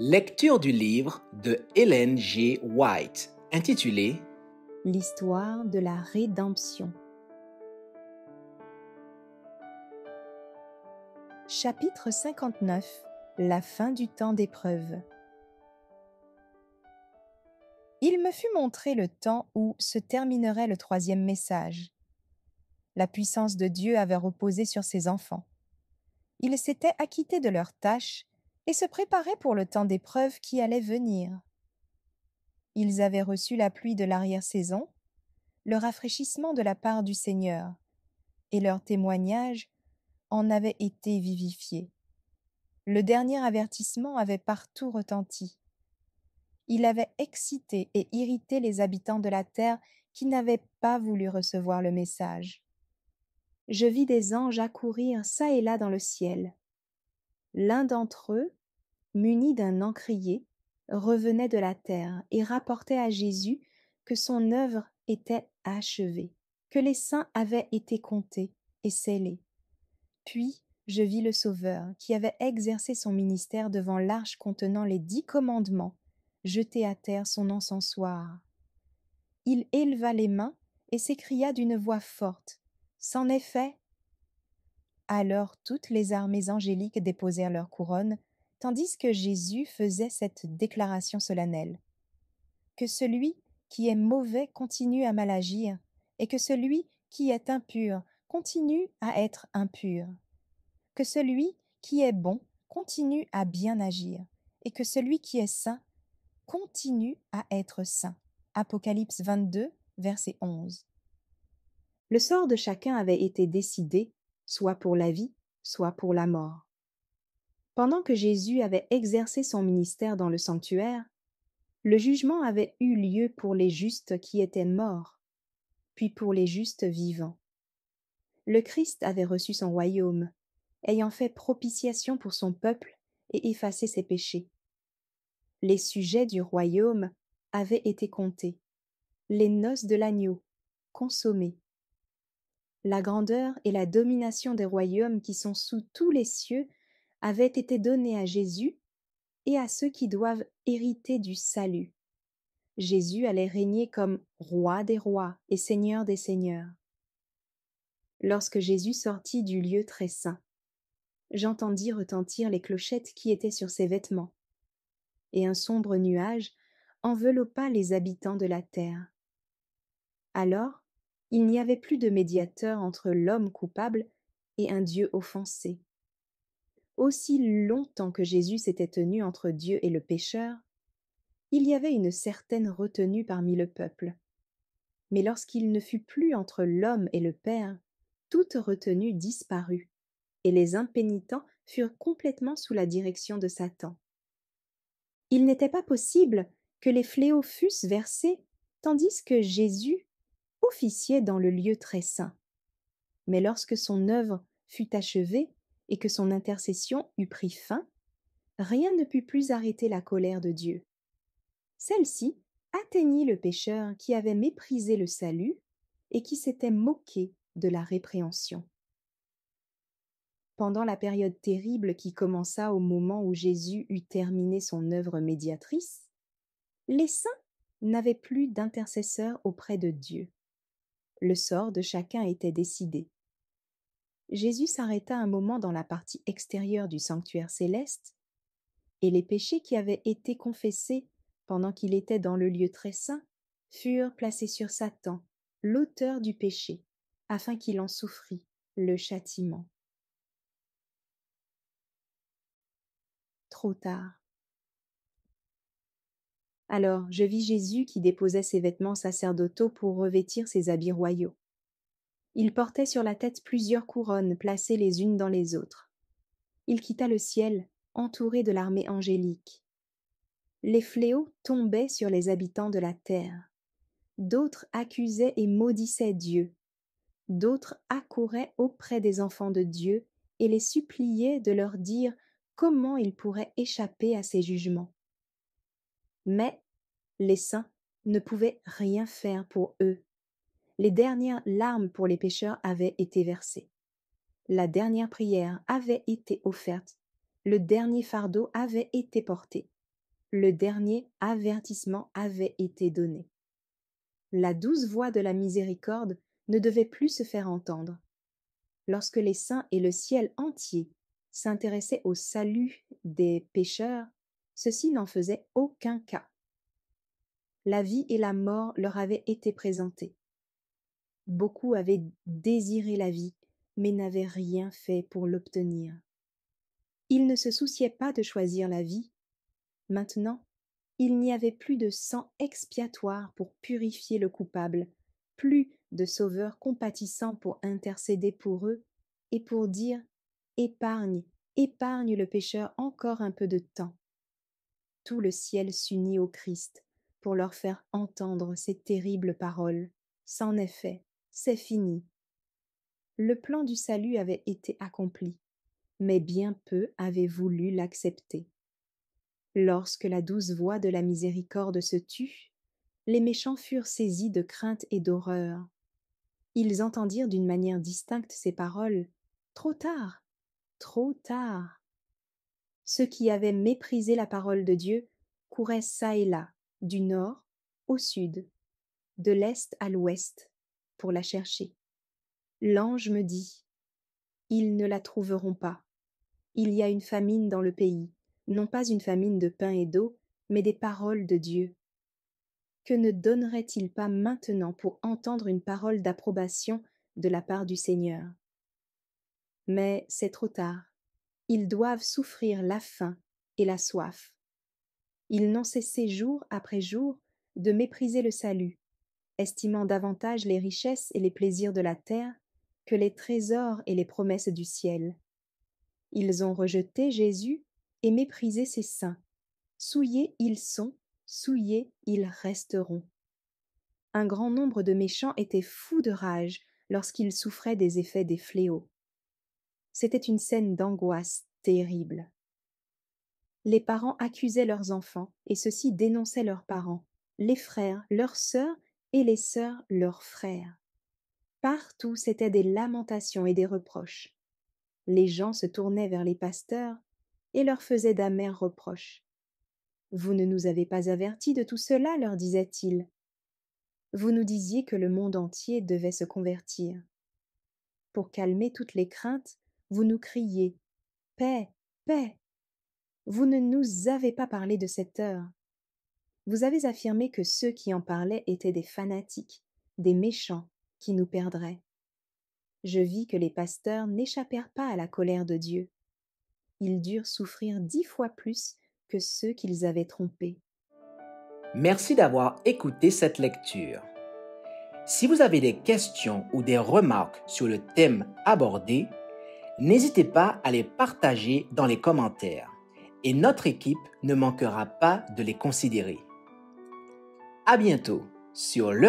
Lecture du livre de Helen G. White intitulé L'histoire de la rédemption. Chapitre 59 La fin du temps d'épreuve. Il me fut montré le temps où se terminerait le troisième message. La puissance de Dieu avait reposé sur ses enfants. Ils s'étaient acquittés de leurs tâches et se préparaient pour le temps d'épreuve qui allait venir. Ils avaient reçu la pluie de l'arrière-saison, le rafraîchissement de la part du Seigneur, et leur témoignage en avait été vivifié. Le dernier avertissement avait partout retenti. Il avait excité et irrité les habitants de la terre qui n'avaient pas voulu recevoir le message. Je vis des anges accourir çà et là dans le ciel. L'un d'entre eux, muni d'un encrier, revenait de la terre et rapportait à Jésus que son œuvre était achevée, que les saints avaient été comptés et scellés. Puis je vis le Sauveur, qui avait exercé son ministère devant l'arche contenant les dix commandements, jeter à terre son encensoir. Il éleva les mains et s'écria d'une voix forte. C'en est fait. Alors toutes les armées angéliques déposèrent leurs couronnes tandis que Jésus faisait cette déclaration solennelle. Que celui qui est mauvais continue à mal agir, et que celui qui est impur continue à être impur. Que celui qui est bon continue à bien agir, et que celui qui est saint continue à être saint. Apocalypse 22, verset 11. Le sort de chacun avait été décidé, soit pour la vie, soit pour la mort. Pendant que Jésus avait exercé son ministère dans le sanctuaire, le jugement avait eu lieu pour les justes qui étaient morts, puis pour les justes vivants. Le Christ avait reçu son royaume, ayant fait propitiation pour son peuple et effacé ses péchés. Les sujets du royaume avaient été comptés, les noces de l'agneau consommées. La grandeur et la domination des royaumes qui sont sous tous les cieux avait été donné à Jésus et à ceux qui doivent hériter du salut. Jésus allait régner comme roi des rois et seigneur des seigneurs. Lorsque Jésus sortit du lieu très saint, j'entendis retentir les clochettes qui étaient sur ses vêtements, et un sombre nuage enveloppa les habitants de la terre. Alors, il n'y avait plus de médiateur entre l'homme coupable et un Dieu offensé aussi longtemps que Jésus s'était tenu entre Dieu et le pécheur, il y avait une certaine retenue parmi le peuple. Mais lorsqu'il ne fut plus entre l'homme et le Père, toute retenue disparut, et les impénitents furent complètement sous la direction de Satan. Il n'était pas possible que les fléaux fussent versés, tandis que Jésus officiait dans le lieu très saint. Mais lorsque son œuvre fut achevée, et que son intercession eut pris fin, rien ne put plus arrêter la colère de Dieu. Celle-ci atteignit le pécheur qui avait méprisé le salut et qui s'était moqué de la répréhension. Pendant la période terrible qui commença au moment où Jésus eut terminé son œuvre médiatrice, les saints n'avaient plus d'intercesseurs auprès de Dieu. Le sort de chacun était décidé. Jésus s'arrêta un moment dans la partie extérieure du sanctuaire céleste, et les péchés qui avaient été confessés pendant qu'il était dans le lieu très saint furent placés sur Satan, l'auteur du péché, afin qu'il en souffrît le châtiment. Trop tard. Alors je vis Jésus qui déposait ses vêtements sacerdotaux pour revêtir ses habits royaux. Il portait sur la tête plusieurs couronnes placées les unes dans les autres. Il quitta le ciel, entouré de l'armée angélique. Les fléaux tombaient sur les habitants de la terre. D'autres accusaient et maudissaient Dieu. D'autres accouraient auprès des enfants de Dieu et les suppliaient de leur dire comment ils pourraient échapper à ces jugements. Mais les saints ne pouvaient rien faire pour eux les dernières larmes pour les pécheurs avaient été versées. La dernière prière avait été offerte, le dernier fardeau avait été porté, le dernier avertissement avait été donné. La douce voix de la miséricorde ne devait plus se faire entendre. Lorsque les saints et le ciel entier s'intéressaient au salut des pécheurs, ceux-ci n'en faisaient aucun cas. La vie et la mort leur avaient été présentées. Beaucoup avaient désiré la vie, mais n'avaient rien fait pour l'obtenir. Ils ne se souciaient pas de choisir la vie. Maintenant, il n'y avait plus de sang expiatoire pour purifier le coupable, plus de sauveur compatissant pour intercéder pour eux et pour dire Épargne, épargne le pécheur encore un peu de temps. Tout le ciel s'unit au Christ pour leur faire entendre ces terribles paroles. sans effet c'est fini. Le plan du salut avait été accompli, mais bien peu avaient voulu l'accepter. Lorsque la douce voix de la miséricorde se tut, les méchants furent saisis de crainte et d'horreur. Ils entendirent d'une manière distincte ces paroles Trop tard Trop tard Ceux qui avaient méprisé la parole de Dieu couraient çà et là, du nord au sud, de l'est à l'ouest, pour la chercher. L'ange me dit Ils ne la trouveront pas. Il y a une famine dans le pays, non pas une famine de pain et d'eau, mais des paroles de Dieu. Que ne donnerait-il pas maintenant pour entendre une parole d'approbation de la part du Seigneur Mais c'est trop tard. Ils doivent souffrir la faim et la soif. Ils n'ont cessé jour après jour de mépriser le salut estimant davantage les richesses et les plaisirs de la terre que les trésors et les promesses du ciel. Ils ont rejeté Jésus et méprisé ses saints. Souillés ils sont, souillés ils resteront. Un grand nombre de méchants étaient fous de rage lorsqu'ils souffraient des effets des fléaux. C'était une scène d'angoisse terrible. Les parents accusaient leurs enfants, et ceux-ci dénonçaient leurs parents. Les frères, leurs sœurs et les sœurs leurs frères. Partout c'étaient des lamentations et des reproches. Les gens se tournaient vers les pasteurs et leur faisaient d'amers reproches. Vous ne nous avez pas avertis de tout cela, leur disait-il. Vous nous disiez que le monde entier devait se convertir. Pour calmer toutes les craintes, vous nous criez Paix, paix. Vous ne nous avez pas parlé de cette heure. Vous avez affirmé que ceux qui en parlaient étaient des fanatiques, des méchants, qui nous perdraient. Je vis que les pasteurs n'échappèrent pas à la colère de Dieu. Ils durent souffrir dix fois plus que ceux qu'ils avaient trompés. Merci d'avoir écouté cette lecture. Si vous avez des questions ou des remarques sur le thème abordé, n'hésitez pas à les partager dans les commentaires et notre équipe ne manquera pas de les considérer à bientôt sur le